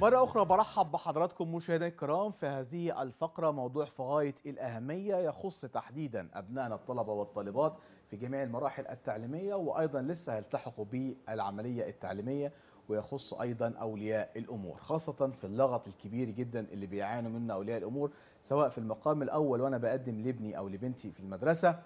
مرة أخرى برحب بحضراتكم مشاهدينا الكرام في هذه الفقرة موضوع في غاية الأهمية يخص تحديدا أبنائنا الطلبة والطالبات في جميع المراحل التعليمية وأيضا لسه هيلتحقوا بالعملية التعليمية ويخص ايضا اولياء الامور خاصه في اللغط الكبير جدا اللي بيعانوا منه اولياء الامور سواء في المقام الاول وانا بقدم لابني او لبنتي في المدرسه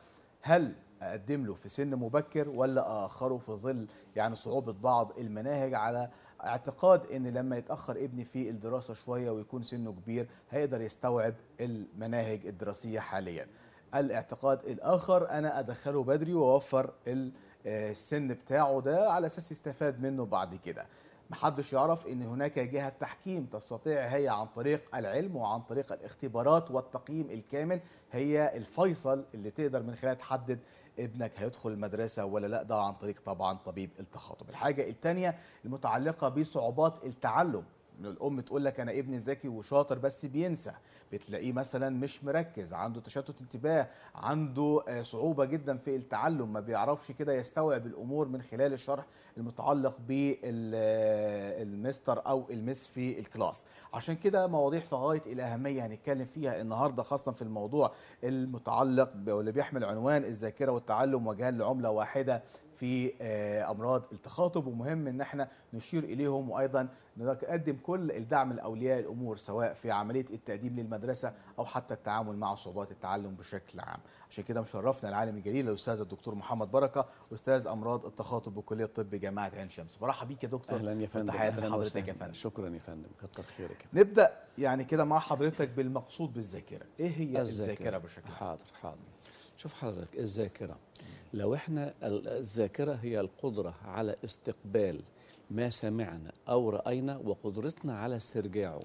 هل اقدم له في سن مبكر ولا اخره في ظل يعني صعوبه بعض المناهج على اعتقاد ان لما يتاخر ابني في الدراسه شويه ويكون سنه كبير هيقدر يستوعب المناهج الدراسيه حاليا الاعتقاد الاخر انا ادخله بدري واوفر آه، السن بتاعه ده على اساس يستفاد منه بعد كده محدش يعرف ان هناك جهه تحكيم تستطيع هي عن طريق العلم وعن طريق الاختبارات والتقييم الكامل هي الفيصل اللي تقدر من خلال تحدد ابنك هيدخل المدرسه ولا لا ده عن طريق طبعا طبيب التخاطب الحاجه الثانيه المتعلقه بصعوبات التعلم ان الام تقول لك انا ابني ذكي وشاطر بس بينسى بتلاقيه مثلا مش مركز عنده تشتت انتباه عنده آه، صعوبه جدا في التعلم ما بيعرفش كده يستوعب الامور من خلال الشرح المتعلق بالمستر آه، او المس في الكلاس عشان كده مواضيع في غايه الاهميه هنتكلم فيها النهارده خاصه في الموضوع المتعلق واللي بيحمل عنوان الذاكره والتعلم وجهان لعمله واحده في آه، امراض التخاطب ومهم ان احنا نشير اليهم وايضا نقدم كل الدعم لاولياء الامور سواء في عمليه التقديم للمدرسه او حتى التعامل مع صعوبات التعلم بشكل عام عشان كده مشرفنا العالم الجليل الاستاذ الدكتور محمد بركه استاذ امراض التخاطب بكليه الطب جامعه عين شمس مرحبا بيك يا دكتور اهلا يا فندم تحياتي لحضرتك يا فندم شكرا يا فندم كتر خيرك نبدا يعني كده مع حضرتك بالمقصود بالذاكره ايه هي الذاكره بشكل عام حاضر حاضر شوف حضرتك الذاكره لو احنا الذاكرة هي القدرة على استقبال ما سمعنا أو رأينا وقدرتنا على استرجاعه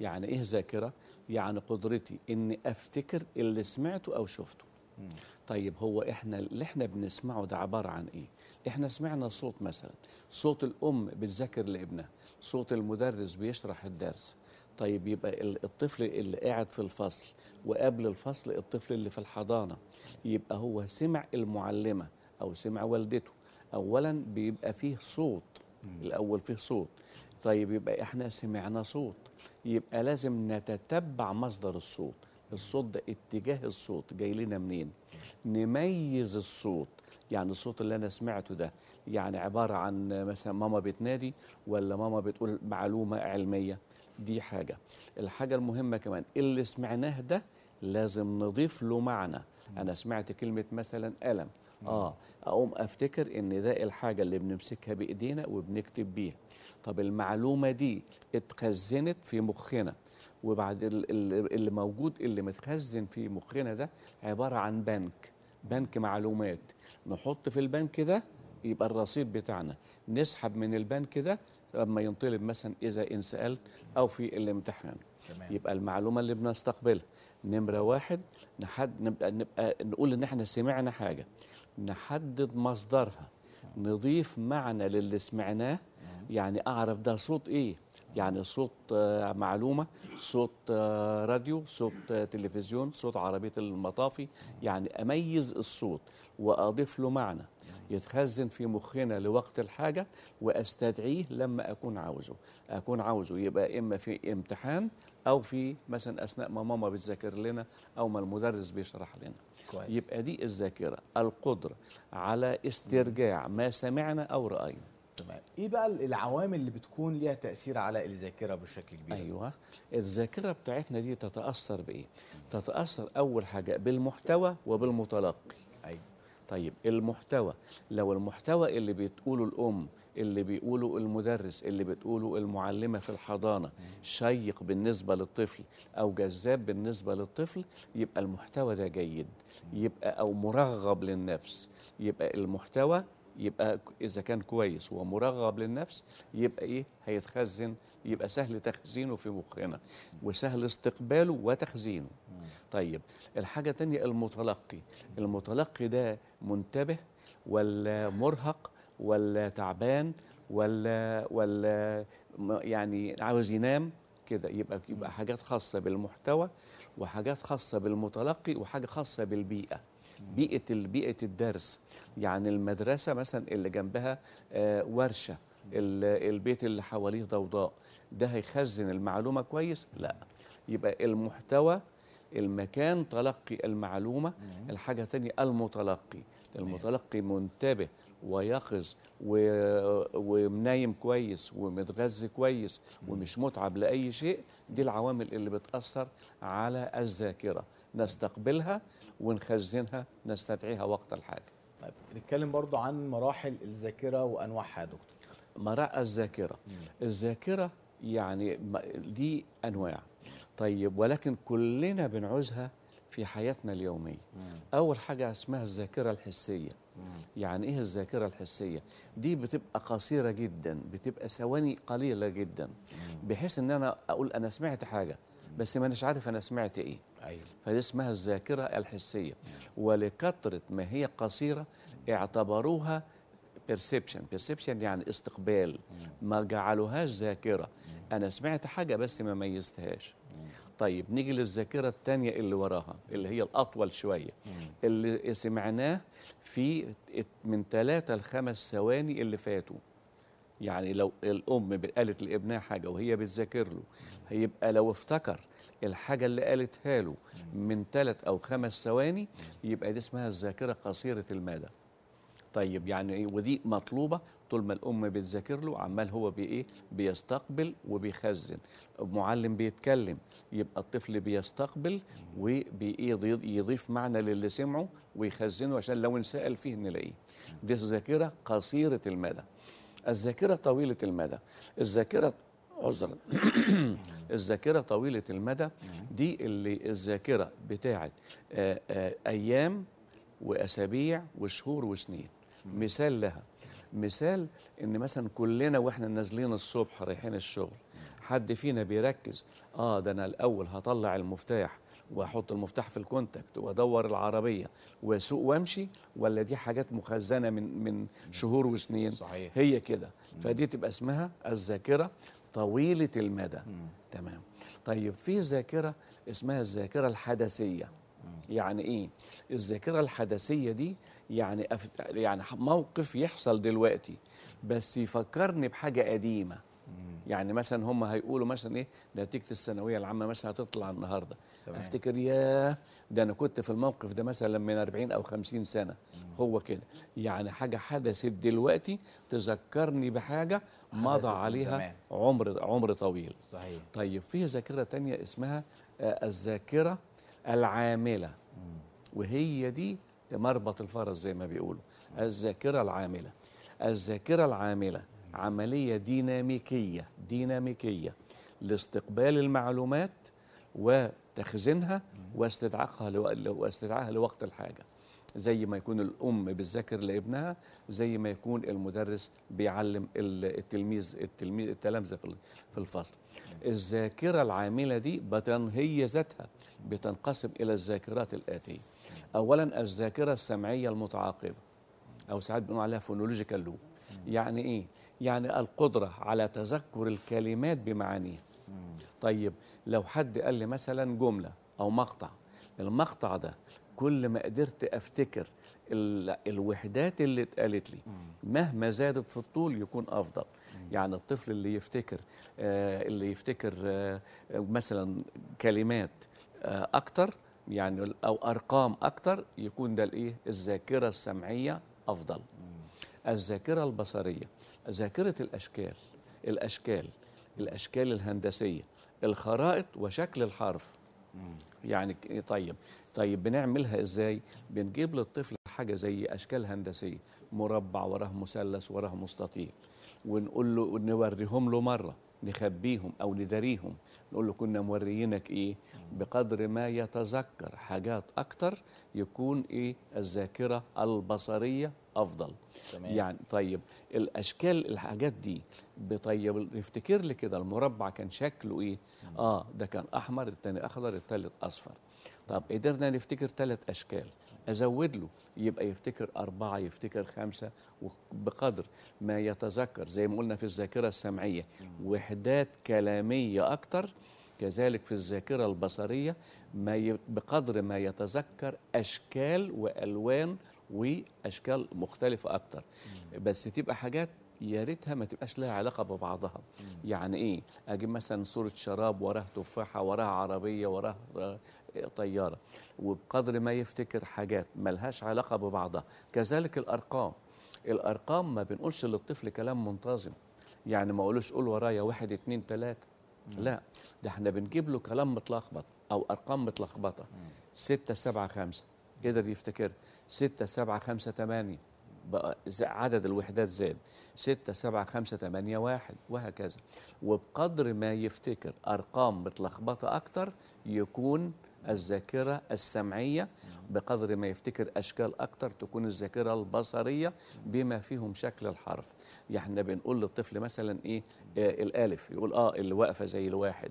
يعني إيه ذاكرة؟ يعني قدرتي إني أفتكر اللي سمعته أو شفته طيب هو احنا اللي احنا بنسمعه ده عباره عن ايه؟ احنا سمعنا صوت مثلا، صوت الام بتذاكر لابنها، صوت المدرس بيشرح الدرس. طيب يبقى الطفل اللي قاعد في الفصل وقبل الفصل الطفل اللي في الحضانه يبقى هو سمع المعلمه او سمع والدته اولا بيبقى فيه صوت الاول فيه صوت طيب يبقى احنا سمعنا صوت يبقى لازم نتتبع مصدر الصوت الصوت ده اتجاه الصوت جاي لنا منين نميز الصوت يعني الصوت اللي انا سمعته ده يعني عباره عن مثلا ماما بتنادي ولا ماما بتقول معلومه علميه دي حاجه الحاجه المهمه كمان اللي سمعناه ده لازم نضيف له معنى انا سمعت كلمه مثلا الم نعم. اه اقوم افتكر ان ده الحاجه اللي بنمسكها بايدينا وبنكتب بيها طب المعلومه دي اتخزنت في مخنا وبعد اللي موجود اللي متخزن في مخنا ده عباره عن بنك بنك معلومات نحط في البنك ده يبقى الرصيد بتاعنا نسحب من البنك ده لما ينطلب مثلا إذا إن سألت أو في الامتحان تمام. يبقى المعلومة اللي بنستقبلها نمرة واحد نحد نبقى, نبقى نقول إن إحنا سمعنا حاجة نحدد مصدرها نضيف معنى للي سمعناه يعني أعرف ده صوت إيه يعني صوت آه، معلومة صوت آه، راديو صوت آه، تلفزيون صوت عربية المطافي يعني أميز الصوت وأضيف له معنى يتخزن في مخنا لوقت الحاجة وأستدعيه لما أكون عاوزه أكون عاوزه يبقى إما في امتحان أو في مثلا أثناء ما ماما بتذاكر لنا أو ما المدرس بيشرح لنا كويس. يبقى دي الذاكرة القدرة على استرجاع ما سمعنا أو رأينا تمام ايه بقى العوامل اللي بتكون ليها تاثير على الذاكره بشكل كبير ايوه الذاكره بتاعتنا دي تتاثر بايه تتاثر اول حاجه بالمحتوى وبالمتلقي طيب المحتوى لو المحتوى اللي بتقوله الأم اللي بيقوله المدرس اللي بتقوله المعلمة في الحضانة شيق بالنسبة للطفل أو جذاب بالنسبة للطفل يبقى المحتوى ده جيد يبقى أو مرغب للنفس يبقى المحتوى يبقى إذا كان كويس ومرغب للنفس يبقى إيه هيتخزن يبقى سهل تخزينه في مخنا وسهل استقباله وتخزينه طيب الحاجة الثانية المتلقي المتلقي ده منتبه ولا مرهق ولا تعبان ولا ولا يعني عاوز ينام كده يبقى يبقى حاجات خاصه بالمحتوى وحاجات خاصه بالمتلقي وحاجه خاصه بالبيئه بيئه بيئه الدرس يعني المدرسه مثلا اللي جنبها آه، ورشه البيت اللي حواليه ضوضاء ده هيخزن المعلومه كويس لا يبقى المحتوى المكان تلقي المعلومة نعم. الحاجة الثانية المتلقي المتلقي نعم. منتبه ويقظ و... ومنايم كويس ومتغذي كويس نعم. ومش متعب لأي شيء دي العوامل اللي بتأثر على الذاكرة نستقبلها ونخزنها نستدعيها وقت الحاجة طيب نتكلم برضو عن مراحل الذاكرة وأنواعها يا دكتور مراحل الذاكرة الذاكرة يعني دي أنواع طيب ولكن كلنا بنعوزها في حياتنا اليومية أول حاجة اسمها الذاكرة الحسية يعني إيه الذاكرة الحسية؟ دي بتبقى قصيرة جدا بتبقى ثواني قليلة جدا بحيث إن أنا أقول أنا سمعت حاجة بس ما نش عارف أنا سمعت إيه أيوة. فدي اسمها الذاكرة الحسية ولكثرة ما هي قصيرة اعتبروها بيرسبشن بيرسبشن يعني استقبال ما جعلوهاش ذاكرة أنا سمعت حاجة بس ما ميزتهاش طيب نيجي للذاكرة الثانية اللي وراها اللي هي الأطول شوية اللي سمعناه في من ثلاثة لخمس ثواني اللي فاتوا يعني لو الأم قالت لابنها حاجة وهي بتذاكر له هيبقى لو افتكر الحاجة اللي قالتها له من ثلاث أو خمس ثواني يبقى دي اسمها الذاكرة قصيرة المدى طيب يعني إيه؟ ودي مطلوبه طول ما الام بتذاكر له عمال هو بايه بيستقبل وبيخزن معلم بيتكلم يبقى الطفل بيستقبل ويضيف معنى للي سمعه ويخزنه عشان لو انسال فيه نلاقيه دي الذاكره قصيره المدى الذاكره طويله المدى الذاكره عذرا الذاكره طويله المدى دي اللي الذاكره بتاعت ايام واسابيع وشهور وسنين مثال لها مثال ان مثلا كلنا واحنا نازلين الصبح رايحين الشغل حد فينا بيركز اه ده انا الاول هطلع المفتاح واحط المفتاح في الكونتاكت وادور العربيه واسوق وامشي ولا دي حاجات مخزنه من من شهور وسنين صحيح. هي كده فدي تبقى اسمها الذاكره طويله المدى مم. تمام طيب في ذاكره اسمها الذاكره الحدثيه يعني ايه الذاكره الحدثيه دي يعني أف... يعني موقف يحصل دلوقتي بس يفكرني بحاجه قديمه يعني مثلا هم هيقولوا مثلا ايه نتيجه الثانويه العامه مثلا هتطلع النهارده تمام. افتكر ياه ده انا كنت في الموقف ده مثلا من 40 او 50 سنه مم. هو كده يعني حاجه حدثت دلوقتي تذكرني بحاجه مضى عليها عمر عمر طويل صحيح طيب في ذاكره تانية اسمها آه، الذاكره العامله وهي دي مربط الفرس زي ما بيقولوا الذاكره العامله الذاكره العامله عمليه ديناميكيه ديناميكيه لاستقبال المعلومات وتخزينها واستدعائها لوقت الحاجه زي ما يكون الام بتذاكر لابنها وزي ما يكون المدرس بيعلم التلميذ التلميذ التلامذه في الفصل الذاكره العامله دي بتنهي ذاتها بتنقسم الى الذاكرات الاتيه اولا الذاكره السمعيه المتعاقبه او ساعات بنقول عليها فونولوجيكال لوب يعني ايه يعني القدره على تذكر الكلمات بمعانيها طيب لو حد قال لي مثلا جمله او مقطع المقطع ده كل ما قدرت افتكر الوحدات اللي اتقالت لي مهما زادت في الطول يكون افضل يعني الطفل اللي يفتكر آه اللي يفتكر آه مثلا كلمات آه اكتر يعني او ارقام اكتر يكون ده الايه الذاكره السمعيه افضل الذاكره البصريه ذاكره الاشكال الاشكال الاشكال الهندسيه الخرائط وشكل الحرف يعني طيب طيب بنعملها ازاي بنجيب للطفل حاجه زي اشكال هندسيه مربع وراه مثلث وراه مستطيل ونقول له نوريهم له مره نخبيهم او نداريهم نقول له كنا موريينك ايه بقدر ما يتذكر حاجات اكتر يكون ايه الذاكره البصريه افضل تمام. يعني طيب الاشكال الحاجات دي بطيب نفتكر لي كده المربع كان شكله ايه اه ده كان احمر الثاني اخضر الثالث اصفر طب قدرنا نفتكر ثلاث أشكال أزود له يبقى يفتكر أربعة يفتكر خمسة وبقدر ما يتذكر زي ما قلنا في الذاكرة السمعية وحدات كلامية أكتر كذلك في الذاكرة البصرية ما بقدر ما يتذكر أشكال وألوان وأشكال مختلفة أكتر بس تبقى حاجات يا ريتها ما تبقاش لها علاقه ببعضها يعني ايه اجيب مثلا صوره شراب وراها تفاحه وراها عربيه وراها طيارة وبقدر ما يفتكر حاجات ملهاش علاقة ببعضها كذلك الأرقام الأرقام ما بنقولش للطفل كلام منتظم يعني ما أقولوش قول ورايا واحد اتنين تلاتة لا ده احنا بنجيب له كلام متلخبط أو أرقام متلخبطة ستة سبعة خمسة قدر يفتكر ستة سبعة خمسة تمانية بقى عدد الوحدات زاد 6 7 5 8 1 وهكذا وبقدر ما يفتكر ارقام متلخبطه اكتر يكون الذاكرة السمعية بقدر ما يفتكر أشكال أكتر تكون الذاكرة البصرية بما فيهم شكل الحرف يعني بنقول للطفل مثلا إيه, آه الألف يقول آه اللي واقفة زي الواحد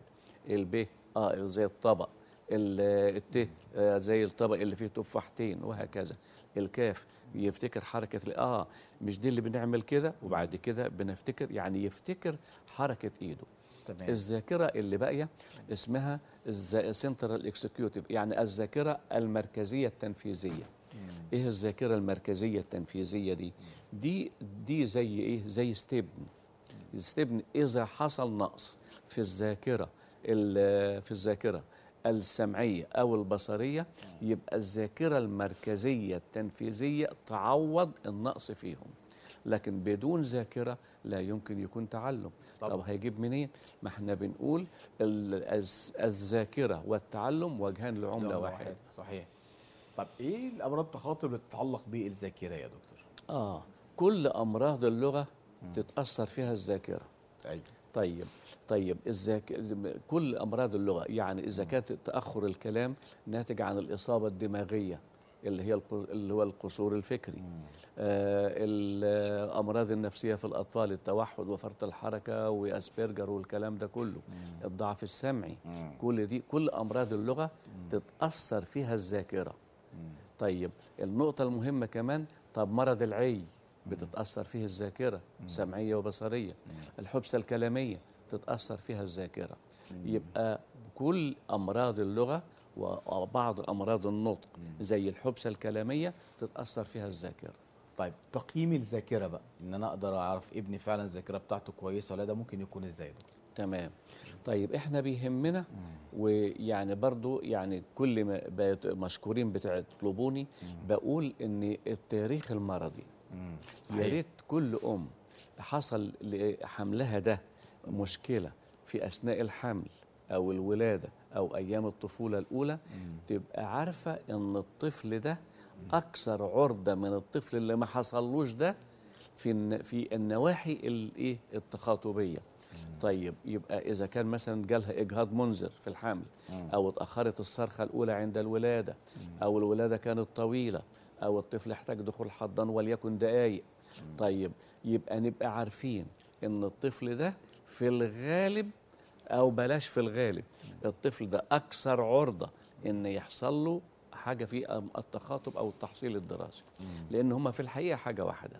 الب آه زي الطبق آه، الت آه زي الطبق اللي فيه تفاحتين وهكذا الكاف يفتكر حركة آه مش دي اللي بنعمل كده وبعد كده بنفتكر يعني يفتكر حركة إيده تمام. الذاكره اللي باقيه اسمها السنترال اكسكيوتيف يعني الذاكره المركزيه التنفيذيه مم. ايه الذاكره المركزيه التنفيذيه دي مم. دي دي زي ايه زي ستبن ستبن اذا حصل نقص في الذاكره في الذاكره السمعيه او البصريه يبقى الذاكره المركزيه التنفيذيه تعوض النقص فيهم لكن بدون ذاكره لا يمكن يكون تعلم طب, طب هيجيب منين ما احنا بنقول الذاكره والتعلم وجهان لعمله واحده صحيح طب ايه الامراض التخاطب اللي تتعلق بالذاكره يا دكتور اه كل امراض اللغه مم. تتاثر فيها الذاكره ايوه طيب طيب الذاك... كل امراض اللغه يعني اذا كانت تاخر الكلام ناتج عن الاصابه الدماغيه اللي هي اللي هو القصور الفكري آه الامراض النفسيه في الاطفال التوحد وفرط الحركه واسبرجر والكلام ده كله مم. الضعف السمعي مم. كل دي كل امراض اللغه مم. تتاثر فيها الذاكره طيب النقطه المهمه كمان طب مرض العي بتتاثر فيه الذاكره سمعيه وبصريه الحبسه الكلاميه تتاثر فيها الذاكره يبقى كل امراض اللغه وبعض امراض النطق زي الحبسه الكلاميه تتاثر فيها الذاكره طيب تقييم الذاكره بقى ان انا اقدر اعرف ابني فعلا الذاكره بتاعته كويسه ولا ده ممكن يكون ازاي دكتور تمام طيب احنا بيهمنا ويعني برضو يعني كل ما مشكورين بتطلبوني بقول ان التاريخ المرضي يا ريت كل ام حصل لحملها ده مشكله في اثناء الحمل او الولاده او ايام الطفوله الاولى مم. تبقى عارفه ان الطفل ده اكثر عرضه من الطفل اللي ما حصلوش ده في في النواحي الايه التخاطبيه طيب يبقى اذا كان مثلا جالها اجهاض منذر في الحمل او اتاخرت الصرخه الاولى عند الولاده او الولاده كانت طويله او الطفل احتاج دخول حضان وليكن دقائق طيب يبقى نبقى عارفين ان الطفل ده في الغالب او بلاش في الغالب الطفل ده اكثر عرضه ان يحصل له حاجه في التخاطب او التحصيل الدراسي لان هما في الحقيقه حاجه واحده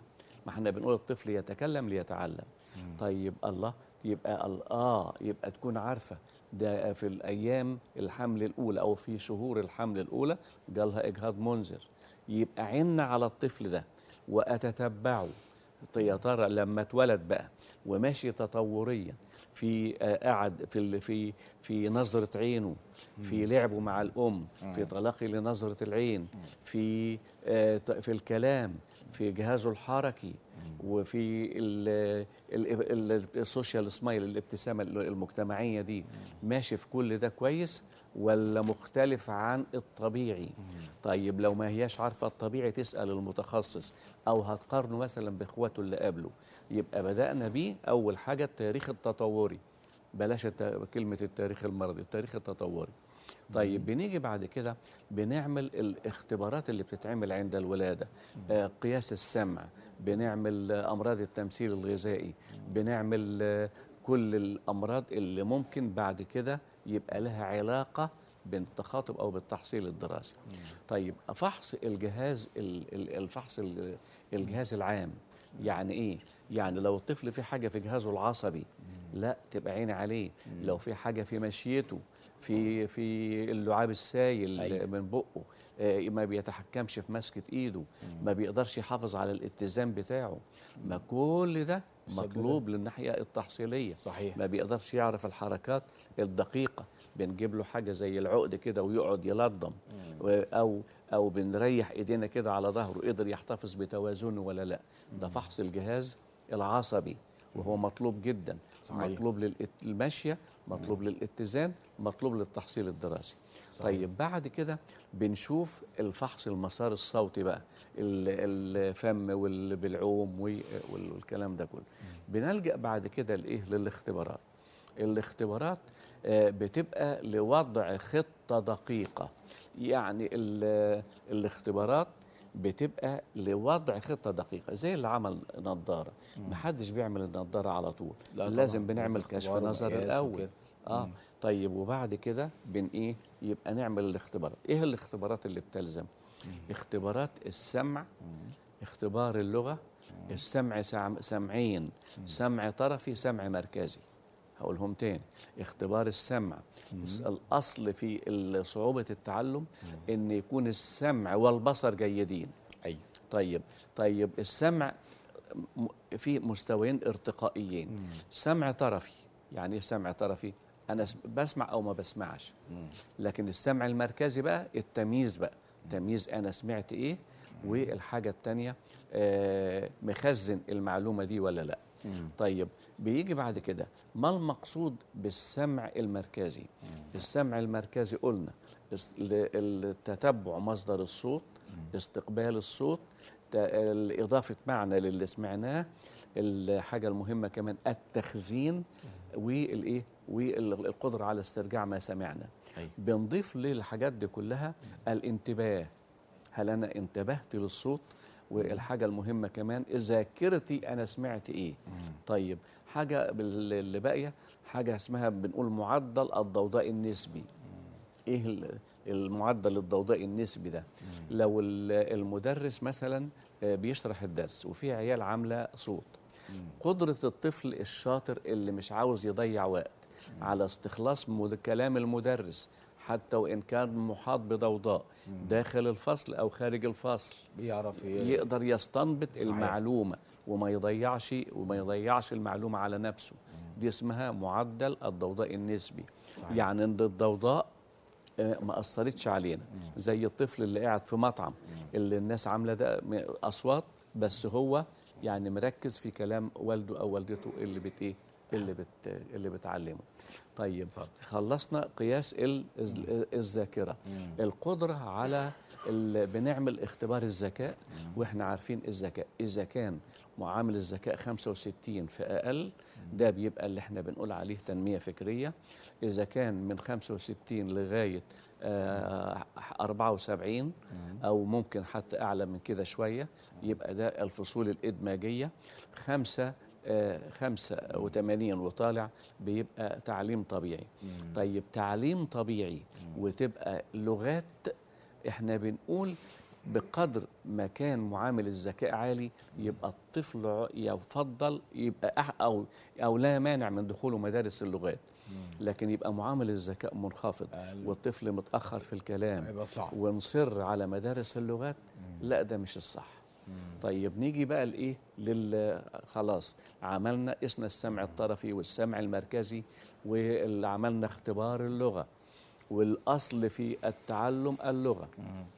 ما احنا بنقول الطفل يتكلم ليتعلم طيب الله يبقى اه يبقى تكون عارفه ده في الايام الحمل الاولى او في شهور الحمل الاولى جالها اجهاض منذر يبقى عنا على الطفل ده واتتبعه يا ترى لما اتولد بقى وماشي تطوريا في آه، قعد في في في نظره عينه في لعبه مع الام في تلقي لنظره العين في آه، في الكلام في جهازه الحركي وفي السوشيال سمايل الابتسامه المجتمعيه دي ماشي في كل ده كويس ولا مختلف عن الطبيعي طيب لو ما هياش عارفه الطبيعي تسال المتخصص او هتقارنه مثلا باخواته اللي قبله يبقى بدأنا بيه أول حاجة التاريخ التطوري بلاش كلمة التاريخ المرضي التاريخ التطوري طيب بنيجي بعد كده بنعمل الاختبارات اللي بتتعمل عند الولادة آه قياس السمع بنعمل أمراض التمثيل الغذائي بنعمل آه كل الأمراض اللي ممكن بعد كده يبقى لها علاقة بالتخاطب أو بالتحصيل الدراسي طيب فحص الجهاز الفحص الجهاز العام يعني ايه يعني لو الطفل في حاجه في جهازه العصبي لا تبقى عيني عليه لو في حاجه في مشيته في في اللعاب السايل أيوة. من بقه آه، ما بيتحكمش في مسكه ايده ما بيقدرش يحافظ على الاتزان بتاعه ما كل ده مطلوب للناحيه التحصيليه صحيح. ما بيقدرش يعرف الحركات الدقيقه بنجيب له حاجه زي العقد كده ويقعد يلضم او او بنريح ايدينا كده على ظهره قدر يحتفظ بتوازنه ولا لا ده فحص الجهاز العصبي وهو مطلوب جدا صحيح. مطلوب للمشيه مطلوب للاتزان مطلوب للتحصيل الدراسي صحيح. طيب بعد كده بنشوف الفحص المسار الصوتي بقى الفم والبلعوم والكلام ده كله بنلجا بعد كده لايه للاختبارات الاختبارات آه، بتبقى لوضع خطه دقيقه يعني الاختبارات بتبقى لوضع خطه دقيقه زي اللي عمل نظاره ما حدش بيعمل النظاره على طول لا لازم بنعمل كشف نظر الاول اه طيب وبعد كده بن ايه يبقى نعمل الاختبارات ايه الاختبارات اللي بتلزم مم. اختبارات السمع مم. اختبار اللغه السمع سمعين سمع طرفي سمع مركزي هقولهم تاني اختبار السمع الأصل في صعوبة التعلم أن يكون السمع والبصر جيدين أي طيب طيب السمع في مستويين ارتقائيين مم. سمع طرفي يعني ايه سمع طرفي انا بسمع او ما بسمعش مم. لكن السمع المركزي بقى التمييز بقى تمييز انا سمعت ايه والحاجه الثانيه آه، مخزن المعلومه دي ولا لا طيب بيجي بعد كده ما المقصود بالسمع المركزي السمع المركزي قلنا التتبع مصدر الصوت استقبال الصوت إضافة معنى للي سمعناه الحاجة المهمة كمان التخزين والإيه والقدرة على استرجاع ما سمعنا أيوة. بنضيف للحاجات دي كلها الانتباه هل أنا انتبهت للصوت والحاجه المهمه كمان ذاكرتي انا سمعت ايه طيب حاجه اللي باقيه حاجه اسمها بنقول معدل الضوضاء النسبي ايه المعدل الضوضاء النسبي ده لو المدرس مثلا آه، بيشرح الدرس وفي عيال عامله صوت قدره الطفل الشاطر اللي مش عاوز يضيع وقت على استخلاص كلام المدرس حتى وإن كان محاط بضوضاء داخل الفصل أو خارج الفصل بيعرف يقدر يستنبط صحيح. المعلومة وما يضيعش وما يضيعش المعلومة على نفسه دي اسمها معدل الضوضاء النسبي صحيح. يعني ان الضوضاء آه، ما اثرتش علينا زي الطفل اللي قاعد في مطعم اللي الناس عامله ده اصوات بس هو يعني مركز في كلام والده او والدته اللي بت ايه اللي بت اللي بتعلمه طيب خلصنا قياس الذاكره القدره على بنعمل اختبار الذكاء واحنا عارفين الذكاء اذا كان معامل الذكاء 65 في اقل ده بيبقى اللي احنا بنقول عليه تنميه فكريه اذا كان من 65 لغايه آه 74 او ممكن حتى اعلى من كده شويه يبقى ده الفصول الادماجيه خمسه 85 وطالع بيبقى تعليم طبيعي مم. طيب تعليم طبيعي مم. وتبقى لغات احنا بنقول بقدر ما كان معامل الذكاء عالي يبقى الطفل يفضل يبقى او او لا مانع من دخوله مدارس اللغات لكن يبقى معامل الذكاء منخفض والطفل متاخر في الكلام ونصر على مدارس اللغات لا ده مش الصح طيب نيجي بقى لايه لل خلاص عملنا قسنا السمع الطرفي والسمع المركزي وعملنا اختبار اللغه والاصل في التعلم اللغه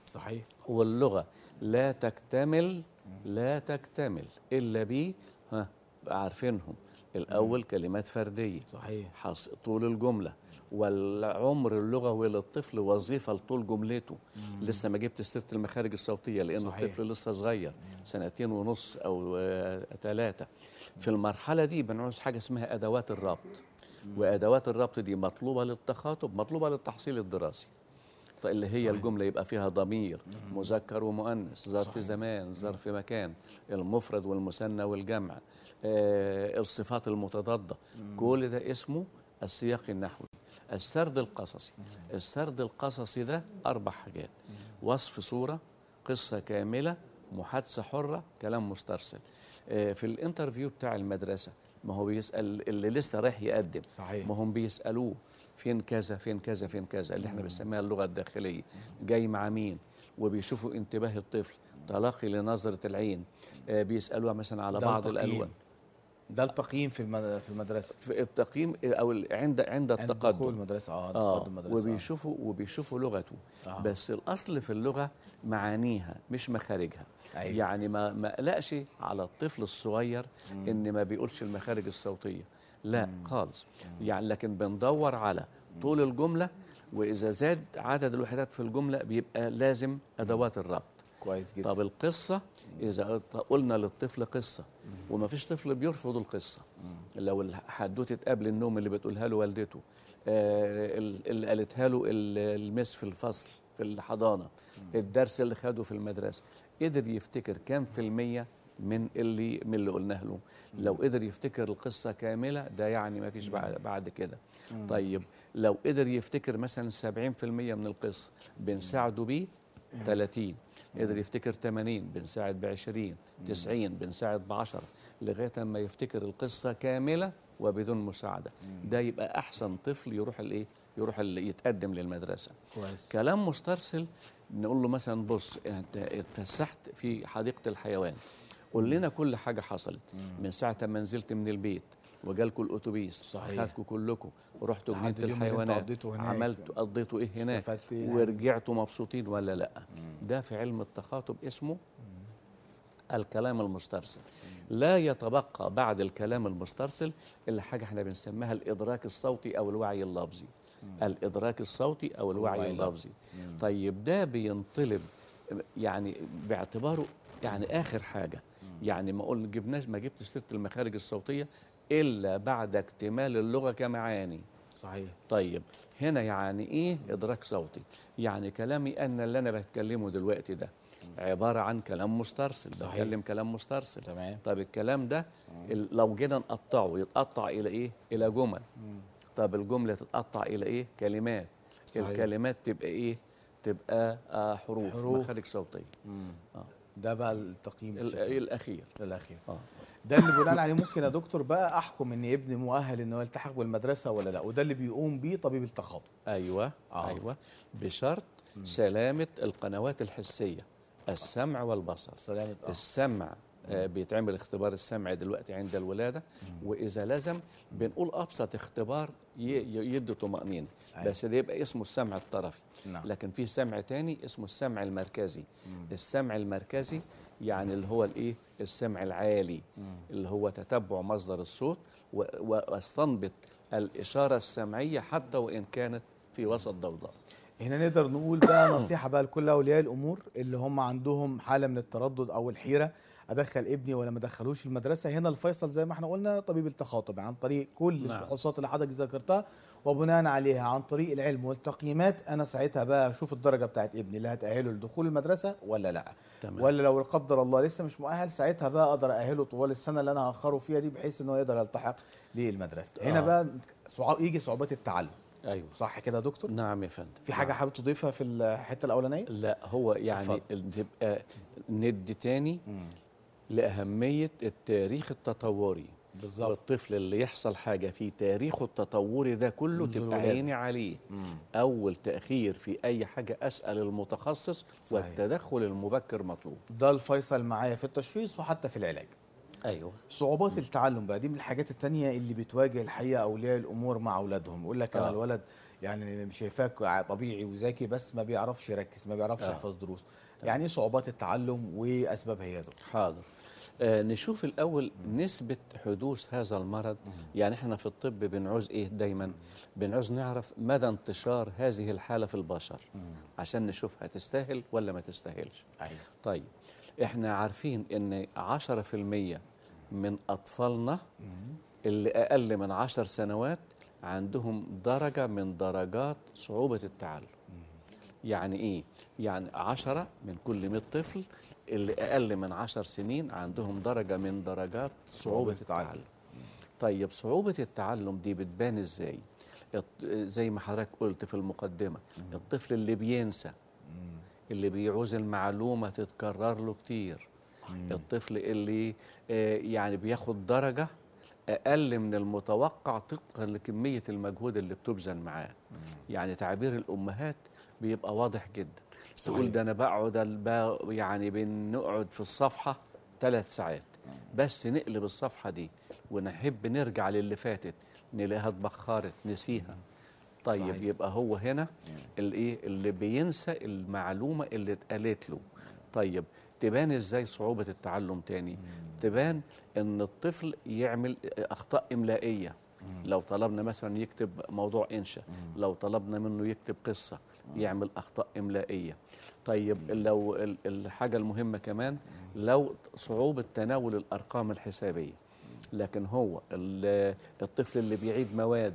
صحيح واللغه لا تكتمل لا تكتمل الا ب ها عارفينهم الاول كلمات فرديه صحيح حص... طول الجمله والعمر اللغوي للطفل وظيفه لطول جملته مم. لسه ما جبت سيره المخارج الصوتيه لان صحيح. الطفل لسه صغير مم. سنتين ونص او ثلاثه آه، في المرحله دي بنعوز حاجه اسمها ادوات الربط مم. وادوات الربط دي مطلوبه للتخاطب مطلوبه للتحصيل الدراسي طيب، اللي هي صحيح. الجمله يبقى فيها ضمير مم. مذكر ومؤنث ظرف زمان ظرف مكان المفرد والمثنى والجمع آه الصفات المتضاده كل ده اسمه السياق النحوي السرد القصصي السرد القصصي ده أربع حاجات وصف صورة قصة كاملة محادثة حرة كلام مسترسل آه، في الانترفيو بتاع المدرسة ما هو بيسأل اللي لسه رايح يقدم صحيح. ما هم بيسألوه فين كذا فين كذا فين كذا اللي احنا بنسميها اللغة الداخلية جاي مع مين وبيشوفوا انتباه الطفل تلاقي لنظرة العين آه، بيسألوه مثلا على بعض الألوان ده التقييم في في المدرسه في التقييم او عند عند التقدم عند دخول المدرسه اه, آه المدرسة وبيشوفوا آه. وبيشوفوا لغته آه. بس الاصل في اللغه معانيها مش مخارجها أيوة. يعني ما ما قلقش على الطفل الصغير مم. ان ما بيقولش المخارج الصوتيه لا مم. خالص مم. يعني لكن بندور على طول الجمله واذا زاد عدد الوحدات في الجمله بيبقى لازم ادوات الربط كويس جدا طب القصه إذا قلنا للطفل قصة وما فيش طفل بيرفض القصة لو حدوتة قبل النوم اللي بتقولها له والدته آه، اللي قالتها له المس في الفصل في الحضانة الدرس اللي خده في المدرسة قدر يفتكر كام في المية من اللي من اللي قلناه له لو قدر يفتكر القصه كامله ده يعني ما فيش بعد, بعد كده طيب لو قدر يفتكر مثلا 70% من القصه بنساعده بيه 30 قدر يفتكر 80 بنساعد ب 20 90 بنساعد ب 10 لغايه ما يفتكر القصه كامله وبدون مساعده ده يبقى احسن طفل يروح الايه يروح يتقدم للمدرسه كويس. كلام مسترسل نقول له مثلا بص انت اتفسحت في حديقه الحيوان قول لنا كل حاجه حصلت من ساعه ما نزلت من البيت وجالكم الاتوبيس صحيح خدكم كلكم ورحتوا جنينه الحيوانات عملتوا قضيتوا ايه هناك إيه؟ ورجعتوا مبسوطين ولا لا مم. ده في علم التخاطب اسمه مم. الكلام المسترسل مم. لا يتبقى بعد الكلام المسترسل الا حاجه احنا بنسميها الادراك الصوتي او الوعي اللفظي الادراك الصوتي او الوعي اللفظي طيب ده بينطلب يعني باعتباره يعني اخر حاجه يعني ما قلنا جبناش ما جبتش سيره المخارج الصوتيه إلا بعد اكتمال اللغة كمعاني صحيح طيب هنا يعني إيه إدراك صوتي يعني كلامي أن اللي أنا بتكلمه دلوقتي ده عبارة عن كلام مسترسل صحيح. بتكلم كلام مسترسل تمام طب الكلام ده لو جينا نقطعه يتقطع إلى إيه؟ إلى جمل طب الجملة تتقطع إلى إيه؟ كلمات صحيح. الكلمات تبقى إيه؟ تبقى آه حروف, حروف. مخارج صوتية آه. ده بقى التقييم الأخير الأخير آه. ده اللي بناء عليه ممكن يا دكتور بقى احكم ان ابني مؤهل ان هو يلتحق بالمدرسه ولا لا وده اللي بيقوم بيه طبيب التخاطب ايوه آه. ايوه بشرط سلامه القنوات الحسيه السمع والبصر سلامه آه. السمع آه، بيتعمل اختبار السمع دلوقتي عند الولاده واذا لزم بنقول ابسط اختبار يدي طمانينه أيوة. بس ده يبقى اسمه السمع الطرفي نعم. لكن في سمع تاني اسمه السمع المركزي السمع المركزي يعني اللي هو الايه السمع العالي اللي هو تتبع مصدر الصوت واستنبط الاشاره السمعيه حتى وان كانت في وسط ضوضاء هنا نقدر نقول بقى نصيحه بقى لكل اولياء الامور اللي هم عندهم حاله من التردد او الحيره ادخل ابني ولا ما ادخلوش المدرسه هنا الفيصل زي ما احنا قلنا طبيب التخاطب عن طريق كل نعم. الفحوصات اللي حضرتك ذكرتها وبناء عليها عن طريق العلم والتقييمات انا ساعتها بقى اشوف الدرجه بتاعت ابني اللي هتاهله لدخول المدرسه ولا لا تمام. ولا لو قدر الله لسه مش مؤهل ساعتها بقى اقدر ااهله طوال السنه اللي انا هاخره فيها دي بحيث ان هو يقدر يلتحق للمدرسه آه. هنا بقى صعوب يجي صعوبات التعلم ايوه صح كده يا دكتور نعم يا فندم في حاجه نعم. حابب تضيفها في الحته الاولانيه لا هو يعني تبقى ند تاني لاهميه التاريخ التطوري بالظبط والطفل اللي يحصل حاجه في تاريخه التطوري ده كله تبقى عيني عليه مم. اول تاخير في اي حاجه اسال المتخصص صحيح. والتدخل المبكر مطلوب ده الفيصل معايا في التشخيص وحتى في العلاج ايوه صعوبات مم. التعلم بقى دي من الحاجات الثانيه اللي بتواجه الحقيقه اولياء الامور مع اولادهم يقول لك انا آه. الولد يعني شايفاك طبيعي وذكي بس ما بيعرفش يركز ما بيعرفش آه. يحفظ آه. دروس يعني ايه صعوبات التعلم واسبابها يا دكتور حاضر آه، نشوف الاول نسبه حدوث هذا المرض يعني احنا في الطب بنعوز ايه دايما بنعوز نعرف مدى انتشار هذه الحاله في البشر عشان نشوفها تستاهل ولا ما تستاهلش أيوة. طيب احنا عارفين ان 10% من اطفالنا اللي اقل من 10 سنوات عندهم درجه من درجات صعوبه التعلم يعني ايه يعني 10 من كل 100 طفل اللي اقل من 10 سنين عندهم درجه من درجات صعوبه التعلم طيب صعوبه التعلم دي بتبان ازاي زي ما حضرتك قلت في المقدمه الطفل اللي بينسى اللي بيعوز المعلومه تتكرر له كتير الطفل اللي آه، يعني بياخد درجه اقل من المتوقع طبقا لكميه المجهود اللي بتبذل معاه يعني تعبير الامهات بيبقى واضح جدا تقول ده انا بقعد يعني بنقعد في الصفحه ثلاث ساعات بس نقلب الصفحه دي ونحب نرجع للي فاتت نلاقيها اتبخرت نسيها طيب صحيح. يبقى هو هنا نعم. الايه اللي بينسى المعلومه اللي اتقالت له طيب تبان ازاي صعوبه التعلم تاني تبان ان الطفل يعمل اخطاء املائيه لو طلبنا مثلا يكتب موضوع انشا لو طلبنا منه يكتب قصه يعمل اخطاء املائيه طيب لو الحاجه المهمه كمان لو صعوبه تناول الارقام الحسابيه لكن هو الطفل اللي بيعيد مواد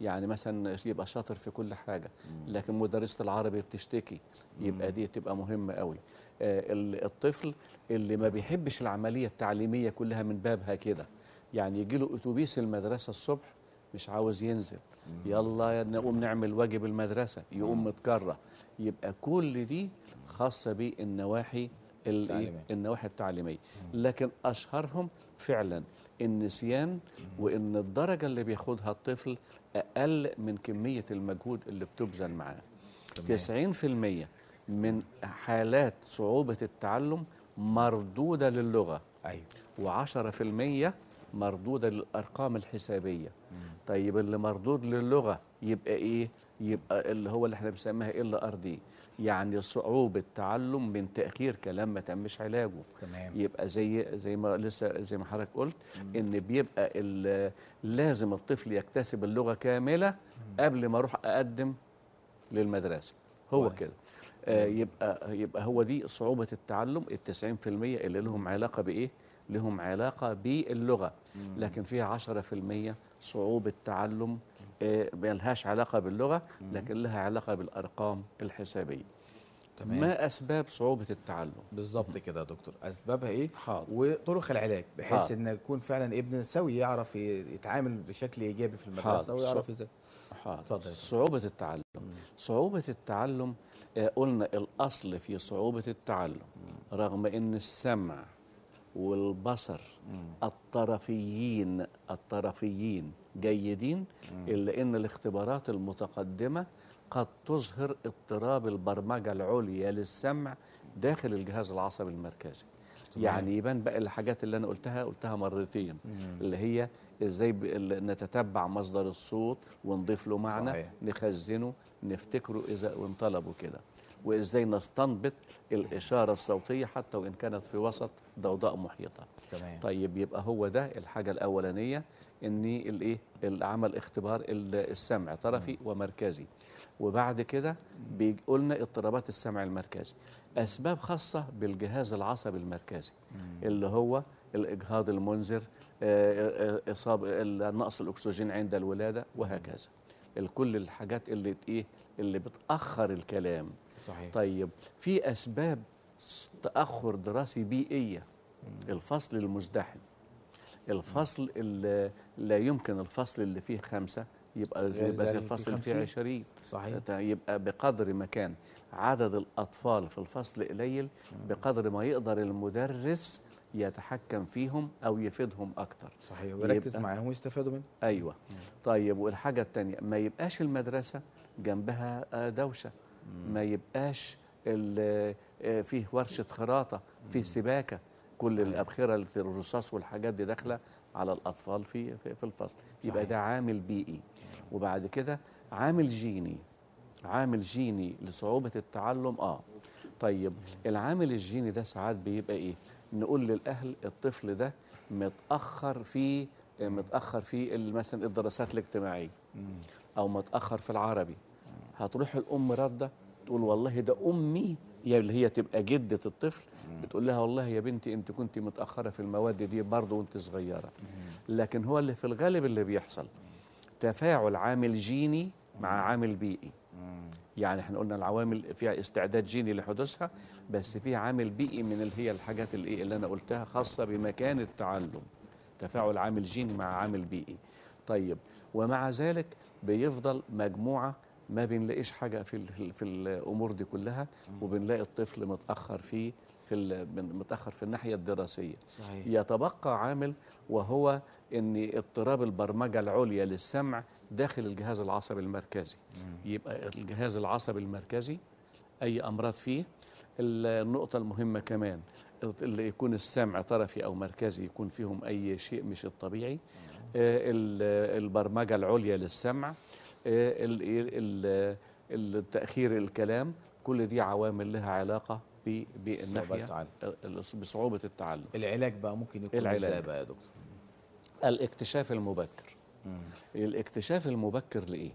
يعني مثلا يبقى شاطر في كل حاجه لكن مدرسه العربي بتشتكي يبقى دي تبقى مهمه قوي آه، الطفل اللي ما بيحبش العمليه التعليميه كلها من بابها كده يعني يجي له اتوبيس المدرسه الصبح مش عاوز ينزل يلا نقوم نعمل واجب المدرسه يقوم متكره يبقى كل دي خاصه بالنواحي إيه؟ النواحي التعليميه لكن اشهرهم فعلا النسيان وان الدرجه اللي بياخدها الطفل اقل من كميه المجهود اللي بتبذل معاه 90% من حالات صعوبه التعلم مردوده للغه ايوه و10% مردوده للارقام الحسابيه مم. طيب اللي مردود للغه يبقى ايه يبقى اللي هو اللي احنا بنسميها ال ار دي يعني صعوبة تعلم من تأخير كلام ما تمش علاجه تمام. يبقى زي زي ما لسه زي ما حضرتك قلت مم. ان بيبقى لازم الطفل يكتسب اللغة كاملة مم. قبل ما اروح اقدم للمدرسة هو واي. كده آه يبقى يبقى هو دي صعوبة التعلم ال 90% اللي لهم علاقة بايه؟ لهم علاقة باللغة مم. لكن فيها 10% صعوبة تعلم آه، ملهاش علاقة باللغة لكن لها علاقة بالأرقام الحسابية تمام. ما أسباب صعوبة التعلم بالظبط كده يا دكتور أسبابها إيه حاضر. وطرق العلاج بحيث حاضر. إن يكون فعلا ابن سوي يعرف يتعامل بشكل إيجابي في المدرسة حاضر. ويعرف إذا حاضر صعوبة التعلم مم. صعوبة التعلم آه، قلنا الأصل في صعوبة التعلم مم. رغم إن السمع والبصر الطرفيين الطرفيين جيدين إلا أن الاختبارات المتقدمة قد تظهر اضطراب البرمجة العليا للسمع داخل الجهاز العصبي المركزي يعني يبان بقى الحاجات اللي أنا قلتها قلتها مرتين اللي هي ازاي نتتبع مصدر الصوت ونضيف له معنى صحيح. نخزنه نفتكره اذا وانطلبه كده وإزاي نستنبط الإشارة الصوتية حتى وإن كانت في وسط ضوضاء محيطة تمام. طيب يبقى هو ده الحاجة الأولانية إني الإيه العمل اختبار السمع طرفي مم. ومركزي وبعد كده بيقولنا اضطرابات السمع المركزي أسباب خاصة بالجهاز العصبي المركزي مم. اللي هو الإجهاض المنذر آه، آه، إصاب نقص الأكسجين عند الولادة وهكذا الكل الحاجات اللي إيه اللي بتأخر الكلام صحيح طيب في اسباب تاخر دراسي بيئيه الفصل المزدحم الفصل اللي لا يمكن الفصل اللي فيه خمسة يبقى زي يبقى زي الفصل اللي فيه 20 صحيح يبقى بقدر ما كان عدد الأطفال في الفصل قليل بقدر ما يقدر المدرس يتحكم فيهم أو يفيدهم أكتر صحيح ويركز معاهم ويستفادوا منه أيوة مم. طيب والحاجة الثانية ما يبقاش المدرسة جنبها دوشة ما يبقاش آه، فيه ورشه خراطه فيه سباكه كل الابخره الرصاص والحاجات دي داخله على الاطفال في في الفصل يبقى ده عامل بيئي وبعد كده عامل جيني عامل جيني لصعوبه التعلم اه طيب العامل الجيني ده ساعات بيبقى ايه نقول للاهل الطفل ده متاخر في متاخر في مثلا الدراسات الاجتماعيه او متاخر في العربي هتروح الام رده تقول والله ده امي يا اللي هي تبقى جده الطفل بتقول لها والله يا بنتي انت كنت متاخره في المواد دي برضه وانت صغيره لكن هو اللي في الغالب اللي بيحصل تفاعل عامل جيني مع عامل بيئي يعني احنا قلنا العوامل فيها استعداد جيني لحدوثها بس في عامل بيئي من اللي هي الحاجات اللي, إيه اللي انا قلتها خاصه بمكان التعلم تفاعل عامل جيني مع عامل بيئي طيب ومع ذلك بيفضل مجموعه ما بنلاقيش حاجه في في الامور دي كلها وبنلاقي الطفل متاخر في في متاخر في الناحيه الدراسيه صحيح. يتبقى عامل وهو ان اضطراب البرمجه العليا للسمع داخل الجهاز العصبي المركزي مم. يبقى الجهاز العصبي المركزي اي امراض فيه النقطه المهمه كمان اللي يكون السمع طرفي او مركزي يكون فيهم اي شيء مش الطبيعي آه البرمجه العليا للسمع إيه، إيه، التاخير الكلام كل دي عوامل لها علاقه بالناحيه بصعوبه التعلم العلاج بقى ممكن يكون العلاج بقى يا دكتور الاكتشاف المبكر مم. الاكتشاف المبكر لايه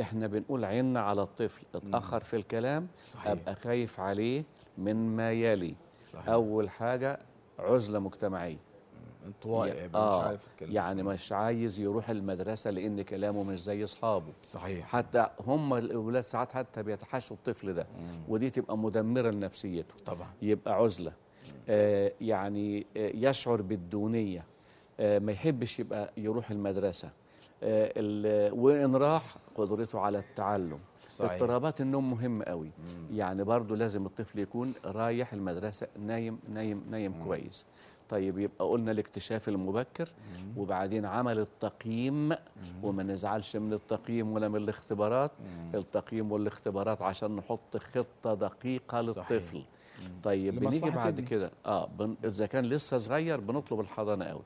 احنا بنقول عيننا على الطفل اتاخر في الكلام صحيح. ابقى خايف عليه من ما يلي صحيح. اول حاجه عزله مجتمعيه انطوائي مش آه عارف الكلام. يعني مش عايز يروح المدرسه لان كلامه مش زي اصحابه صحيح حتى هم الاولاد ساعات حتى بيتحاشوا الطفل ده مم. ودي تبقى مدمره لنفسيته طبعا يبقى عزله آه يعني آه يشعر بالدونيه آه ما يحبش يبقى يروح المدرسه آه وان راح قدرته على التعلم صحيح. اضطرابات النوم مهم قوي مم. يعني برضو لازم الطفل يكون رايح المدرسة نايم نايم نايم مم. كويس طيب يبقى قلنا الاكتشاف المبكر وبعدين عمل التقييم وما نزعلش من التقييم ولا من الاختبارات التقييم والاختبارات عشان نحط خطه دقيقه للطفل طيب بنيجي بعد كده اه بن... اذا كان لسه صغير بنطلب الحضانه قوي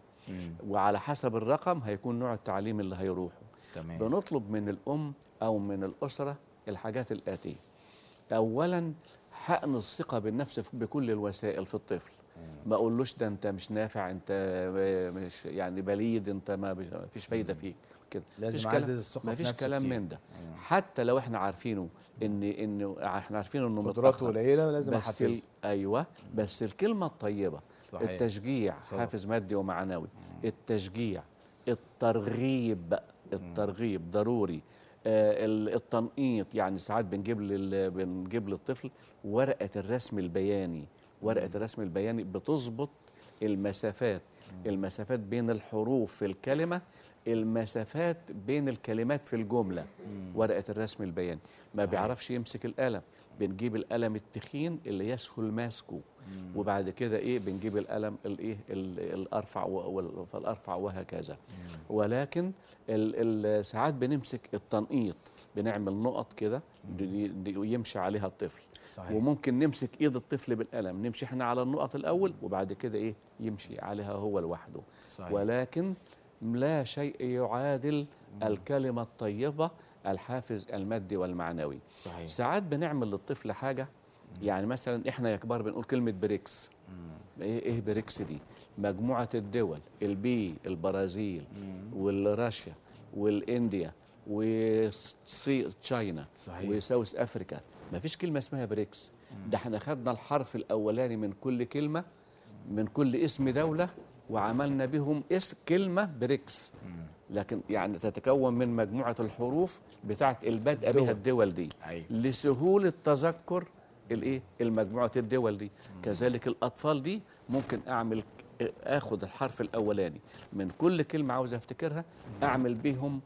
وعلى حسب الرقم هيكون نوع التعليم اللي هيروحه تمام. بنطلب من الام او من الاسره الحاجات الاتيه اولا حقن الثقه بالنفس بكل الوسائل في الطفل ما اقولوش ده انت مش نافع انت مش يعني بليد انت ما فيش فايده فيك كده لازم عايز الثقه ما فيش كلام من ده حتى لو احنا عارفينه ان ان احنا عارفينه انه قدراته قليله لازم بس ايوه بس الكلمه الطيبه صحيح. التشجيع صحيح. حافز مادي ومعنوي مم. التشجيع الترغيب الترغيب ضروري آه التنقيط يعني ساعات بنجيب بنجيب للطفل ورقه الرسم البياني ورقه الرسم البياني بتظبط المسافات المسافات بين الحروف في الكلمه المسافات بين الكلمات في الجمله ورقه الرسم البياني ما بيعرفش يمسك القلم بنجيب القلم التخين اللي يسهل ماسكه وبعد كده ايه بنجيب القلم الايه الارفع والارفع وهكذا ولكن ساعات بنمسك التنقيط بنعمل نقط كده يمشي عليها الطفل صحيح. وممكن نمسك ايد الطفل بالقلم نمشي احنا على النقط الاول وبعد كده ايه يمشي عليها هو لوحده صحيح. ولكن لا شيء يعادل الكلمه الطيبه الحافز المادي والمعنوي صحيح. ساعات بنعمل للطفل حاجة يعني مثلا احنا يا كبار بنقول كلمة بريكس ايه ايه بريكس دي مجموعة الدول البي البرازيل والراشيا والانديا وصي تشاينا وساوث افريكا ما فيش كلمة اسمها بريكس ده احنا خدنا الحرف الاولاني من كل كلمة من كل اسم دولة وعملنا بهم اسم كلمة بريكس لكن يعني تتكون من مجموعه الحروف بتاعه البدء بها الدول دي أيوة. لسهوله تذكر الايه المجموعه الدول دي مم. كذلك الاطفال دي ممكن اعمل اخد الحرف الاولاني من كل كلمه عاوز افتكرها اعمل بهم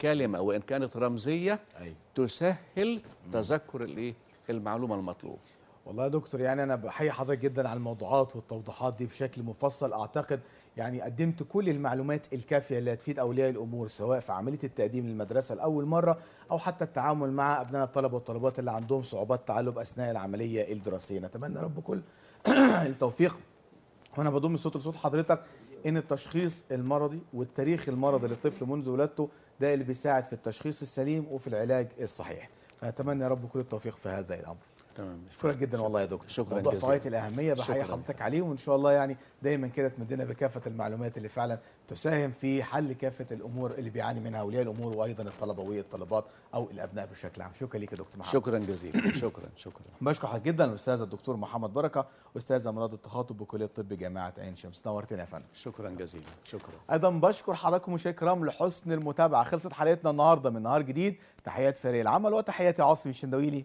كلمه وان كانت رمزيه أيوة. تسهل تذكر الايه المعلومه المطلوبه والله يا دكتور يعني انا بحيي حضرتك جدا على الموضوعات والتوضيحات دي بشكل مفصل اعتقد يعني قدمت كل المعلومات الكافيه اللي هتفيد اولياء الامور سواء في عمليه التقديم للمدرسه لاول مره او حتى التعامل مع ابناء الطلبه والطالبات اللي عندهم صعوبات تعلم اثناء العمليه الدراسيه نتمنى رب كل التوفيق وانا بضم صوت لصوت حضرتك ان التشخيص المرضي والتاريخ المرضي للطفل منذ ولادته ده اللي بيساعد في التشخيص السليم وفي العلاج الصحيح اتمنى يا رب كل التوفيق في هذا الامر تمام اشكرك جدا شكرا والله يا دكتور شكرا موضوع في غايه الاهميه بحيي حضرتك عليه وان شاء الله يعني دايما كده تمدنا بكافه المعلومات اللي فعلا تساهم في حل كافه الامور اللي بيعاني منها اولياء الامور وايضا الطلبه والطلبات او الابناء بشكل عام شكرا ليك يا دكتور محمد شكرا جزيلا شكرا شكرا بشكر حضرتك جدا الاستاذ الدكتور محمد بركه استاذ امراض التخاطب بكليه طب جامعه عين شمس نورتنا يا فندم شكرا جزيلا شكرا ايضا بشكر حضراتكم مشاهدي الكرام لحسن المتابعه خلصت حلقتنا النهارده من نهار جديد تحيات فريق العمل وتحياتي عاصم الشندويلي